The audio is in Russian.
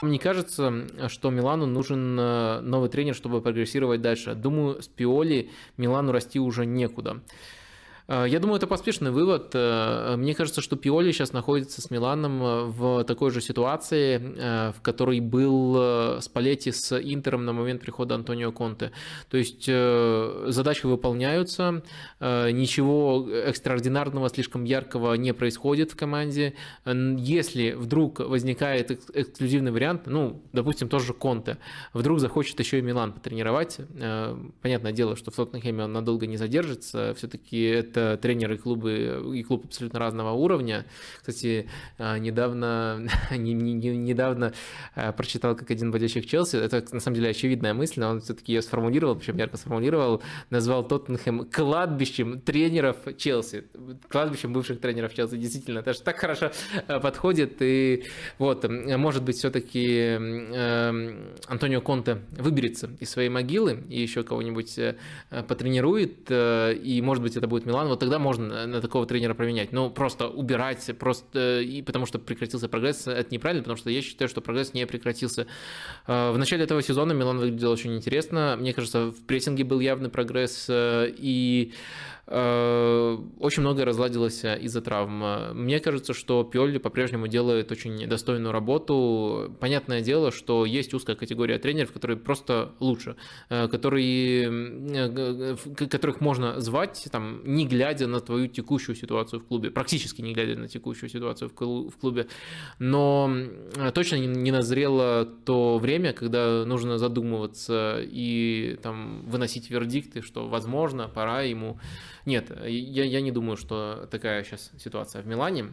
Мне кажется, что Милану нужен э, новый тренер, чтобы прогрессировать дальше. Думаю, с Пиоли Милану расти уже некуда. Э, я думаю, это поспешный вывод. Э, мне кажется, что Пиоли сейчас находится с Миланом э, в такой же ситуации, в которой был с Спалетти с Интером на момент прихода Антонио Конте. То есть задачи выполняются, ничего экстраординарного, слишком яркого не происходит в команде. Если вдруг возникает эксклюзивный вариант, ну, допустим, тоже Конте, вдруг захочет еще и Милан потренировать, понятное дело, что в Тоттенхэме он надолго не задержится, все-таки это это тренеры клубы и клуб абсолютно разного уровня. Кстати, а, недавно, не, не, недавно а, прочитал, как один бодящих Челси, это на самом деле очевидная мысль, но он все-таки ее сформулировал, причем ярко сформулировал, назвал Тоттенхэм кладбищем тренеров Челси, кладбищем бывших тренеров Челси, действительно, это же так хорошо а, подходит, и вот, может быть, все-таки э, эм, Антонио Конте выберется из своей могилы и еще кого-нибудь э, потренирует, э, и, может быть, это будет Милан, план, вот тогда можно на такого тренера променять. Ну, просто убирать, просто э, и потому что прекратился прогресс, это неправильно, потому что я считаю, что прогресс не прекратился. Э, в начале этого сезона Милан выглядел очень интересно. Мне кажется, в прессинге был явный прогресс, э, и очень многое разладилось из-за травм. Мне кажется, что Пиолли по-прежнему делает очень достойную работу. Понятное дело, что есть узкая категория тренеров, которые просто лучше, которые, которых можно звать, там, не глядя глядя на твою текущую ситуацию в клубе, практически не глядя на текущую ситуацию в клубе, но точно не назрело то время, когда нужно задумываться и там выносить вердикты, что возможно, пора ему. Нет, я, я не думаю, что такая сейчас ситуация в Милане.